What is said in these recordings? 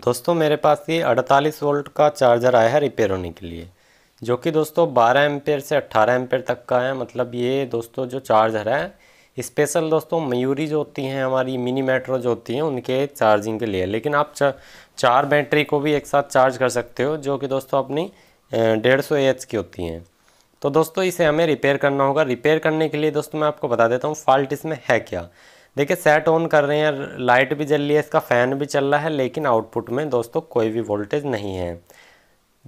दोस्तों मेरे पास ये 48 वोल्ट का चार्जर आया है रिपेयर होने के लिए जो कि दोस्तों 12 एम्पेयर से 18 एम्पेयर तक का है मतलब ये दोस्तों जो चार्जर है स्पेशल दोस्तों मयूरी जो होती हैं हमारी मिनी मेट्रो जो होती हैं उनके चार्जिंग के लिए लेकिन आप चार बैटरी को भी एक साथ चार्ज कर सकते हो जो कि दोस्तों अपनी डेढ़ सौ एच की होती हैं तो दोस्तों इसे हमें रिपेयर करना होगा रिपेयर करने के लिए दोस्तों मैं आपको बता देता हूँ फॉल्ट इसमें है क्या देखिए सेट ऑन कर रहे हैं लाइट भी जल रही है इसका फ़ैन भी चल रहा है लेकिन आउटपुट में दोस्तों कोई भी वोल्टेज नहीं है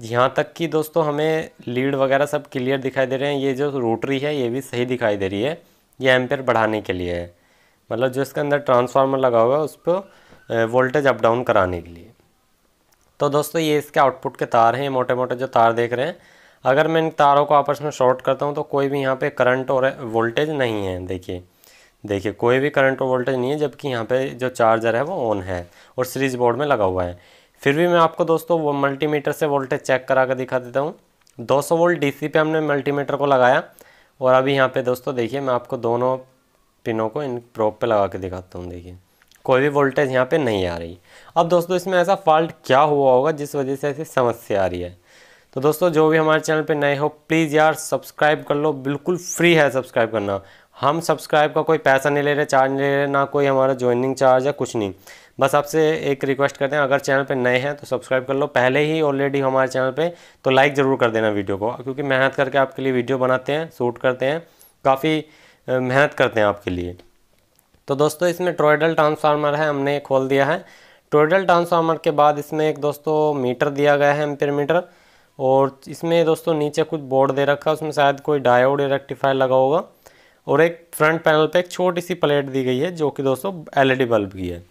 यहाँ तक कि दोस्तों हमें लीड वगैरह सब क्लियर दिखाई दे रहे हैं ये जो रोटरी है ये भी सही दिखाई दे रही है ये एम्पेयर बढ़ाने के लिए है मतलब जो इसके अंदर ट्रांसफार्मर लगा हुआ है उस पर वोल्टेज अप डाउन कराने के लिए तो दोस्तों ये इसके आउटपुट के तार हैं मोटे मोटे जो तार देख रहे हैं अगर मैं इन तारों को आपस में शॉर्ट करता हूँ तो कोई भी यहाँ पे करंट और वोल्टेज नहीं है देखिए देखिए कोई भी करंट और वोल्टेज नहीं है जबकि यहाँ पे जो चार्जर है वो ऑन है और सीरीज बोर्ड में लगा हुआ है फिर भी मैं आपको दोस्तों वो मल्टीमीटर से वोल्टेज चेक करा कर दिखा देता हूँ 200 वोल्ट डीसी पे हमने मल्टीमीटर को लगाया और अभी यहाँ पे दोस्तों देखिए मैं आपको दोनों पिनों को इन प्रोप पर लगा के दिखाता हूँ देखिए कोई भी वोल्टेज यहाँ पर नहीं आ रही अब दोस्तों इसमें ऐसा फॉल्ट क्या हुआ होगा जिस वजह से ऐसी समस्या आ रही है तो दोस्तों जो भी हमारे चैनल पे नए हो प्लीज़ यार सब्सक्राइब कर लो बिल्कुल फ्री है सब्सक्राइब करना हम सब्सक्राइब का कोई पैसा नहीं ले रहे चार्ज नहीं ले रहे ना कोई हमारा ज्वाइनिंग चार्ज है कुछ नहीं बस आपसे एक रिक्वेस्ट करते हैं अगर चैनल पे नए हैं तो सब्सक्राइब कर लो पहले ही ऑलरेडी हमारे चैनल पे तो लाइक ज़रूर कर देना वीडियो को क्योंकि मेहनत करके आपके लिए वीडियो बनाते हैं शूट करते हैं काफ़ी मेहनत करते हैं आपके लिए तो दोस्तों इसमें ट्रोइडल ट्रांसफार्मर है हमने खोल दिया है ट्रोइडल ट्रांसफार्मर के बाद इसमें एक दोस्तों मीटर दिया गया है एम मीटर और इसमें दोस्तों नीचे कुछ बोर्ड दे रखा है उसमें शायद कोई डायोड रेक्टिफायर लगा होगा और एक फ्रंट पैनल पे एक छोटी सी प्लेट दी गई है जो कि दोस्तों एलईडी बल्ब की है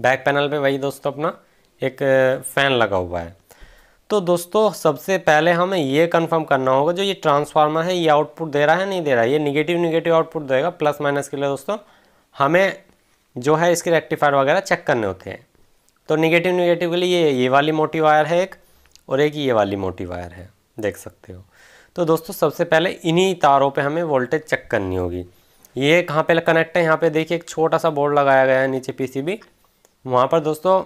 बैक पैनल पे वही दोस्तों अपना एक फ़ैन लगा हुआ है तो दोस्तों सबसे पहले हमें ये कंफर्म करना होगा जो ये ट्रांसफार्मर है ये आउटपुट दे रहा है नहीं दे रहा है ये निगेटिव निगेटिव आउटपुट देगा प्लस माइनस के लिए दोस्तों हमें जो है इसके रेक्टिफायर वगैरह चेक करने होते हैं तो निगेटिव निगेटिव के लिए ये ये वाली मोटी वायर है एक और एक ये वाली मोटी वायर है देख सकते हो तो दोस्तों सबसे पहले इन्हीं तारों पे हमें वोल्टेज चेक करनी होगी ये कहाँ पे कनेक्ट है यहाँ पे देखिए एक छोटा सा बोर्ड लगाया गया है नीचे पीसीबी वहाँ पर दोस्तों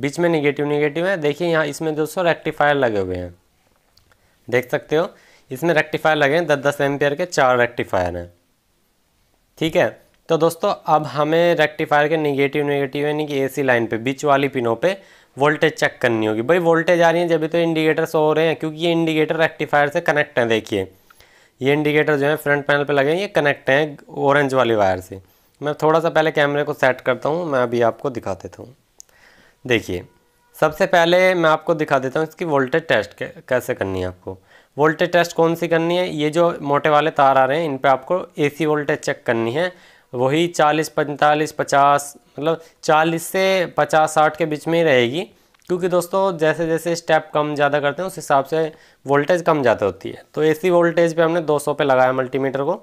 बीच में निगेटिव निगेटिव है देखिए यहाँ इसमें दोस्तों रेक्टिफायर लगे हुए हैं देख सकते हो इसमें रेक्टिफायर लगे हैं दस दस एम्पेयर के चार रेक्टिफायर हैं ठीक है तो दोस्तों अब हमें रेक्टिफायर के निगेटिव निगेटिव यानी कि ए लाइन पर बीच वाली पिनों पर वोल्टेज चेक करनी होगी भाई वोल्टेज आ रही है जब तो इंडिकेटर सो हो रहे हैं क्योंकि ये इंडिकेटर रेक्टिफायर से कनेक्ट हैं देखिए ये इंडिकेटर जो है फ्रंट पैनल पे लगे हैं ये कनेक्ट हैं ऑरेंज वाली वायर से मैं थोड़ा सा पहले कैमरे को सेट करता हूँ मैं अभी आपको दिखा देता हूँ देखिए सबसे पहले मैं आपको दिखा देता हूँ इसकी वोल्टेज टेस्ट कैसे करनी है आपको वोल्टेज टेस्ट कौन सी करनी है ये जो मोटे वाले तार आ रहे हैं इन पर आपको ए वोल्टेज चेक करनी है वही चालीस पैंतालीस पचास मतलब चालीस से पचास साठ के बीच में ही रहेगी क्योंकि दोस्तों जैसे जैसे स्टेप कम ज़्यादा करते हैं उस हिसाब से वोल्टेज कम ज़्यादा होती है तो एसी वोल्टेज पे हमने 200 पे लगाया मल्टीमीटर को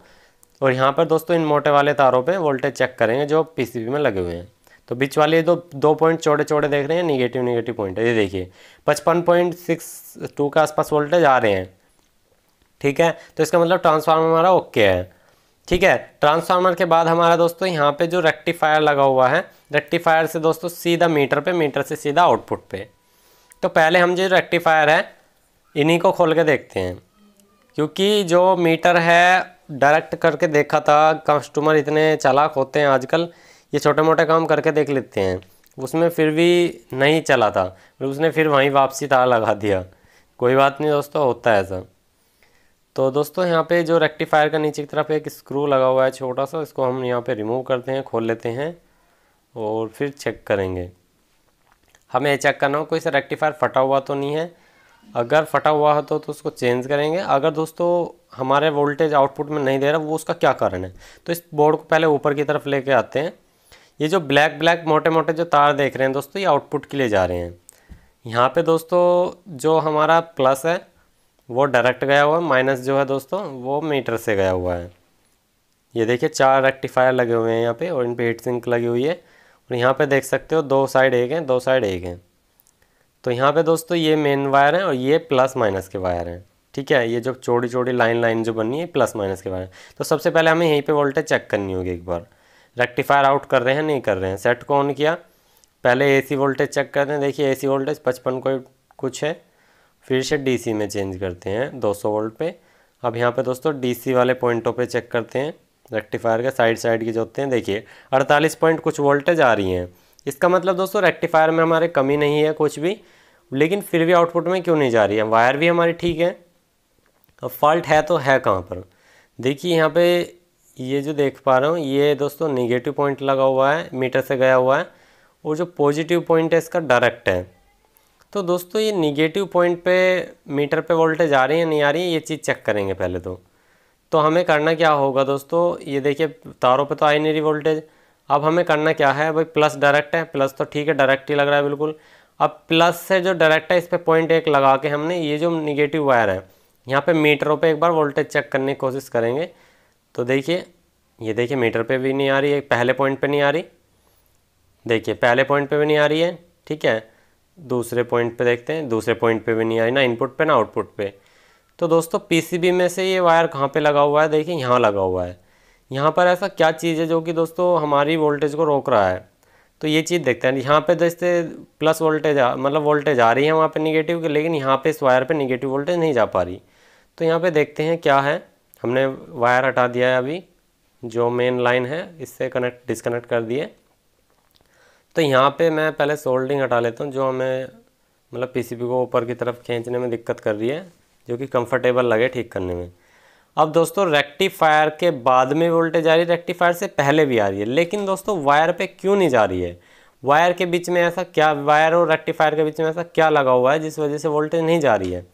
और यहाँ पर दोस्तों इन मोटे वाले तारों पे वोल्टेज चेक करेंगे जो पीसीबी में लगे हुए हैं तो बीच वाले ये दो दो पॉइंट चौड़े चौड़े देख रहे हैं निगेटिव निगेटिव पॉइंट है ये देखिए पचपन पॉइंट सिक्स टू के आसपास वोल्टेज आ रहे हैं ठीक है तो इसका मतलब ट्रांसफार्मर हमारा ओके है ठीक है ट्रांसफार्मर के बाद हमारा दोस्तों यहाँ पे जो रेक्टिफायर लगा हुआ है रेक्टिफायर से दोस्तों सीधा मीटर पे मीटर से सीधा आउटपुट पे तो पहले हम जो रेक्टिफायर है इन्हीं को खोल के देखते हैं क्योंकि जो मीटर है डायरेक्ट करके देखा था कस्टमर इतने चालाक होते हैं आजकल ये छोटे मोटे काम करके देख लेते हैं उसमें फिर भी नहीं चला था उसने फिर वहीं वापसी तार लगा दिया कोई बात नहीं दोस्तों होता है ऐसा तो दोस्तों यहाँ पे जो रेक्टिफायर का नीचे की तरफ एक स्क्रू लगा हुआ है छोटा सा इसको हम यहाँ पे रिमूव करते हैं खोल लेते हैं और फिर चेक करेंगे हमें चेक करना हो कोई सा रेक्टिफायर फटा हुआ तो नहीं है अगर फटा हुआ हो तो तो उसको चेंज करेंगे अगर दोस्तों हमारे वोल्टेज आउटपुट में नहीं दे रहा वो उसका क्या कारण है तो इस बोर्ड को पहले ऊपर की तरफ लेके आते हैं ये जो ब्लैक ब्लैक मोटे मोटे जो तार देख रहे हैं दोस्तों ये आउटपुट के लिए जा रहे हैं यहाँ पे दोस्तों जो हमारा प्लस है वो डायरेक्ट गया हुआ है माइनस जो है दोस्तों वो मीटर से गया हुआ है ये देखिए चार रेक्टिफायर लगे हुए हैं यहाँ पे और इन पे हीट सिंक लगी हुई है और यहाँ पे देख सकते हो दो साइड एक हैं दो साइड एक हैं तो यहाँ पे दोस्तों ये मेन वायर है और ये प्लस माइनस के वायर हैं ठीक है ये जो चौड़ी चौड़ी लाइन लाइन जो बनी है प्लस माइनस के वायर तो सबसे पहले हमें यहीं पर वोल्टेज चेक करनी होगी एक बार रेक्टिफायर आउट कर रहे हैं नहीं कर रहे हैं सेट को ऑन किया पहले ए वोल्टेज चेक कर रहे हैं देखिए ए वोल्टेज पचपन कोई कुछ है फिर से डीसी में चेंज करते हैं 200 वोल्ट पे अब यहाँ पे दोस्तों डीसी वाले पॉइंटों पे चेक करते हैं रेक्टिफायर के साइड साइड की जो होते हैं देखिए 48 पॉइंट कुछ वोल्टेज आ रही हैं इसका मतलब दोस्तों रेक्टिफायर में हमारे कमी नहीं है कुछ भी लेकिन फिर भी आउटपुट में क्यों नहीं जा रही है वायर भी हमारी ठीक है अब फॉल्ट है तो है कहाँ पर देखिए यहाँ पर ये जो देख पा रहा हूँ ये दोस्तों नेगेटिव पॉइंट लगा हुआ है मीटर से गया हुआ है और जो पॉजिटिव पॉइंट है इसका डायरेक्ट है तो दोस्तों ये निगेटिव पॉइंट पे मीटर पे वोल्टेज आ रही है नहीं आ रही है ये चीज़ चेक करेंगे पहले तो तो हमें करना क्या होगा दोस्तों ये देखिए तारों पे तो आई नहीं रही वोल्टेज अब हमें करना क्या है भाई प्लस डायरेक्ट है प्लस तो ठीक है डायरेक्ट ही लग रहा है बिल्कुल अब प्लस से जो डायरेक्ट है इस पर पॉइंट एक लगा के हमने ये जो निगेटिव वायर है यहाँ पर मीटरों पर एक बार वोल्टेज चेक करने की कोशिश करेंगे तो देखिए ये देखिए मीटर पर भी नहीं आ रही है पहले पॉइंट पर नहीं आ रही देखिए पहले पॉइंट पर भी नहीं आ रही है ठीक है दूसरे पॉइंट पे देखते हैं दूसरे पॉइंट पे भी नहीं आई ना इनपुट पे ना आउटपुट पे तो दोस्तों पीसीबी में से ये वायर कहाँ पे लगा हुआ है देखिए यहाँ लगा हुआ है यहाँ पर ऐसा क्या चीज़ है जो कि दोस्तों हमारी वोल्टेज को रोक रहा है तो ये चीज़ देखते हैं यहाँ पे जैसे प्लस वोल्टेज मतलब वोल्टेज आ रही है वहाँ पर निगेटिव की लेकिन यहाँ पर इस वायर पर निगेटिव वोल्टेज नहीं जा पा रही तो यहाँ पर देखते हैं क्या है हमने वायर हटा दिया है अभी जो मेन लाइन है इससे कनेक्ट डिसकनेक्ट कर दिए तो यहाँ पे मैं पहले सोल्डिंग हटा लेता हूँ जो हमें मतलब पीसीबी को ऊपर की तरफ खींचने में दिक्कत कर रही है जो कि कंफर्टेबल लगे ठीक करने में अब दोस्तों रेक्टिफायर के बाद में वोल्टेज आ रही है रेक्टिफायर से पहले भी आ रही है लेकिन दोस्तों वायर पे क्यों नहीं जा रही है वायर के बीच में ऐसा क्या वायर और रेक्टिफायर के बीच में ऐसा क्या लगा हुआ है जिस वजह से वोल्टेज नहीं जा रही है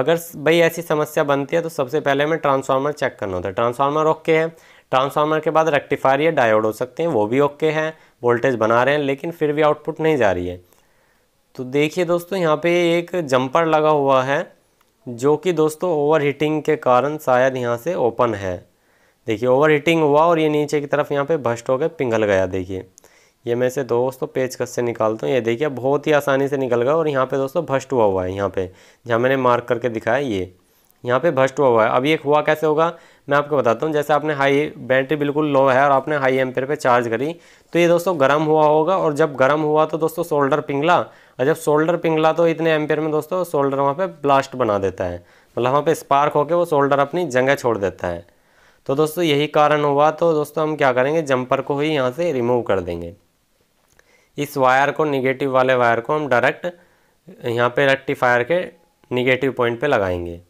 अगर भाई ऐसी समस्या बनती है तो सबसे पहले हमें ट्रांसफार्मर चेक करना होता है ट्रांसफार्मर ओके है ट्रांसफार्मर के बाद रेक्टिफायर या डायोड हो सकते हैं वो भी ओके है वोल्टेज बना रहे हैं लेकिन फिर भी आउटपुट नहीं जा रही है तो देखिए दोस्तों यहाँ पे एक जंपर लगा हुआ है जो कि दोस्तों ओवरहीटिंग के कारण शायद यहाँ से ओपन है देखिए ओवरहीटिंग हुआ और ये नीचे की तरफ यहाँ पे भस्ट होकर पिघल गया देखिए ये मैं से दोस्तों पेचकस से निकालता हूँ ये देखिए बहुत ही आसानी से निकल गया और यहाँ पे दोस्तों भस्ट हुआ हुआ है यहाँ पे जहाँ मैंने मार्क करके दिखाया ये यहाँ पे भस्ट हुआ हुआ है अब ये हुआ कैसे होगा मैं आपको बताता हूँ जैसे आपने हाई बैटरी बिल्कुल लो है और आपने हाई एम्पेयर पे चार्ज करी तो ये दोस्तों गर्म हुआ होगा और जब गर्म हुआ तो दोस्तों सोल्डर पिंगला और जब सोल्डर पिंगला तो इतने एम्पेयर में दोस्तों सोल्डर वहाँ पर ब्लास्ट बना देता है मतलब वहाँ पर स्पार्क होकर वो सोल्डर अपनी जगह छोड़ देता है तो दोस्तों यही कारण हुआ तो दोस्तों हम क्या करेंगे जंपर को ही यहाँ से रिमूव कर देंगे इस वायर को निगेटिव वाले वायर को हम डायरेक्ट यहाँ पे रेक्टिफायर के निगेटिव पॉइंट पे लगाएंगे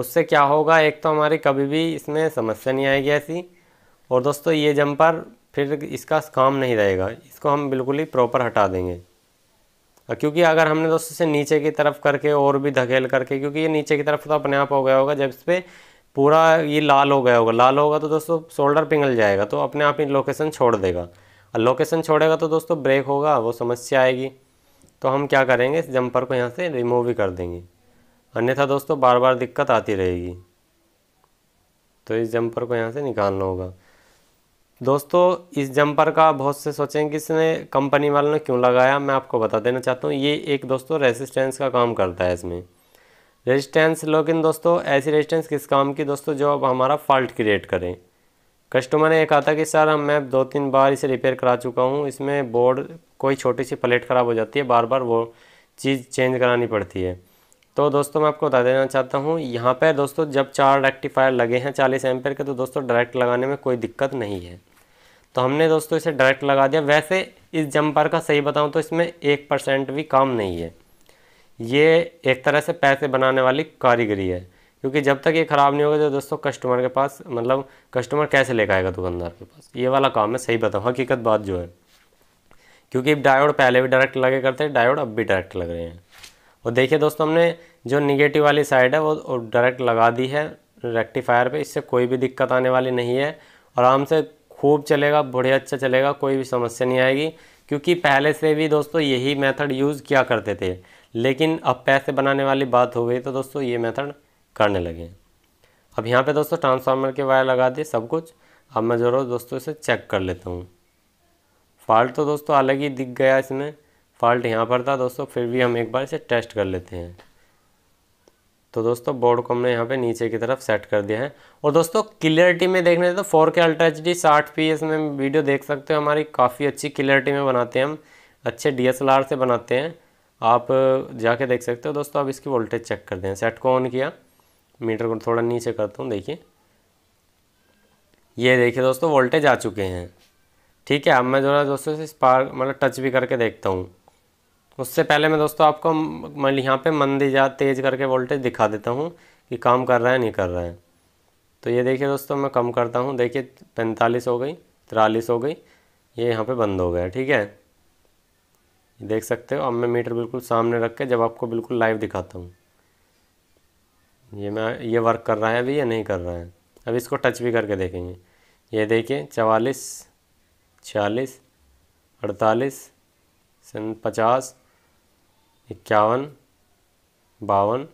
उससे क्या होगा एक तो हमारी कभी भी इसमें समस्या नहीं आएगी ऐसी और दोस्तों ये जंपर फिर इसका काम नहीं रहेगा इसको हम बिल्कुल ही प्रॉपर हटा देंगे क्योंकि अगर हमने दोस्तों से नीचे की तरफ करके और भी धकेल करके क्योंकि ये नीचे की तरफ तो अपने आप हो गया होगा जब इस पर पूरा ये लाल हो गया होगा लाल होगा तो दोस्तों शोल्डर पिघल जाएगा तो अपने आप ही लोकेशन छोड़ देगा और लोकेशन छोड़ेगा तो दोस्तों ब्रेक होगा वो समस्या आएगी तो हम क्या करेंगे इस जंपर को यहाँ से रिमूव ही कर देंगे अन्यथा दोस्तों बार बार दिक्कत आती रहेगी तो इस जंपर को यहाँ से निकालना होगा दोस्तों इस जंपर का बहुत से सोचेंगे कि इसने कंपनी वालों ने क्यों लगाया मैं आपको बता देना चाहता हूँ ये एक दोस्तों रेजिस्टेंस का काम करता है इसमें रेजिस्टेंस लेकिन दोस्तों ऐसी रेजिस्टेंस किस काम की दोस्तों जो अब हमारा फॉल्ट क्रिएट करें कस्टमर ने यह कहा था कि सर हम मैं दो तीन बार इसे रिपेयर करा चुका हूँ इसमें बोर्ड कोई छोटी सी प्लेट ख़राब हो जाती है बार बार वो चीज़ चेंज करानी पड़ती है तो दोस्तों मैं आपको बता देना चाहता हूँ यहाँ पर दोस्तों जब चार रेक्टिफायर लगे हैं चालीस एमपेयर के तो दोस्तों डायरेक्ट लगाने में कोई दिक्कत नहीं है तो हमने दोस्तों इसे डायरेक्ट लगा दिया वैसे इस जम्पर का सही बताऊँ तो इसमें एक परसेंट भी काम नहीं है ये एक तरह से पैसे बनाने वाली कारीगरी है क्योंकि जब तक ये ख़राब नहीं होगा तो दोस्तों कस्टमर के पास मतलब कस्टमर कैसे लेकर आएगा दुकानदार के पास ये वाला काम है सही बताऊँ हकीकत बात जो है क्योंकि डायोड पहले भी डायरेक्ट लगे करते हैं डायोड अब भी डायरेक्ट लग रहे हैं और देखिए दोस्तों हमने जो निगेटिव वाली साइड है वो डायरेक्ट लगा दी है रेक्टिफायर पर इससे कोई भी दिक्कत आने वाली नहीं है आराम से खूब चलेगा बढ़िया अच्छा चलेगा कोई भी समस्या नहीं आएगी क्योंकि पहले से भी दोस्तों यही मेथड यूज़ किया करते थे लेकिन अब पैसे बनाने वाली बात हो गई तो दोस्तों ये मेथड करने लगे अब यहाँ पे दोस्तों ट्रांसफार्मर के वायर लगा दिए सब कुछ अब मैं ज़रूर दोस्तों इसे चेक कर लेता हूँ फॉल्ट तो दोस्तों अलग ही दिख गया इसमें फॉल्ट यहाँ पर था दोस्तों फिर भी हम एक बार इसे टेस्ट कर लेते हैं तो दोस्तों बोर्ड को हमने यहाँ पे नीचे की तरफ सेट कर दिया है और दोस्तों क्लियरिटी में देखने तो four K ultra H D साठ पी एस में वीडियो देख सकते हो हमारी काफ़ी अच्छी क्लियरिटी में बनाते हैं हम अच्छे डी एस एल आर से बनाते हैं आप जाके देख सकते हो दोस्तों आप इसकी वोल्टेज चेक कर दें सेट को ऑन किया मीटर को थोड़ा नीचे करता हूँ देखिए ये देखिए दोस्तों वोल्टेज आ चुके हैं ठीक है अब मैं जो है दोस्तों इस पार मतलब टच भी करके देखता हूँ उससे पहले मैं दोस्तों आपको मैं मतलब यहाँ पे जा तेज़ करके वोल्टेज दिखा देता हूँ कि काम कर रहा है नहीं कर रहा है तो ये देखिए दोस्तों मैं कम करता हूँ देखिए पैंतालीस हो गई तिरालीस हो गई ये यहाँ पे बंद हो गया ठीक है देख सकते हो अब मैं मीटर बिल्कुल सामने रख के जब आपको बिल्कुल लाइव दिखाता हूँ ये मैं ये वर्क कर रहा है अभी या नहीं कर रहा है अब इसको टच भी करके देखेंगे ये देखिए चवालीस छियालीस अड़तालीस पचास इक्यावन बावन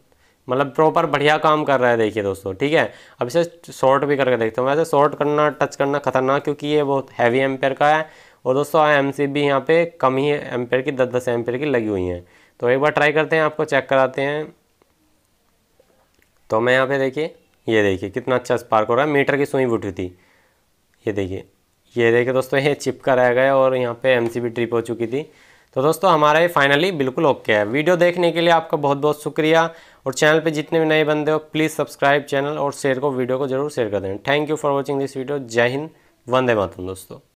मतलब प्रॉपर बढ़िया काम कर रहा है देखिए दोस्तों ठीक है अब इसे शॉर्ट भी करके देखते हैं वैसे शॉर्ट करना टच करना खतरनाक क्योंकि ये बहुत हैवी एम्पेयर का है और दोस्तों एम सी बी यहाँ पे कम ही एम्पेयर की दस दस एम्पेयर की लगी हुई हैं तो एक बार ट्राई करते हैं आपको चेक कराते हैं तो मैं यहाँ पे देखिए ये देखिए कितना अच्छा स्पार्क हो रहा है मीटर की सुई उठी थी ये देखिए ये देखिए दोस्तों ये चिपका रह गया और यहाँ पे एम सी बी ट्रिप हो चुकी थी तो दोस्तों हमारा ये फाइनली बिल्कुल ओके है वीडियो देखने के लिए आपका बहुत बहुत शुक्रिया और चैनल पे जितने भी नए बंदे हो प्लीज़ सब्सक्राइब चैनल और शेयर को वीडियो को जरूर शेयर कर दें thank you for watching this video जय हिंद वंदे मातम दोस्तों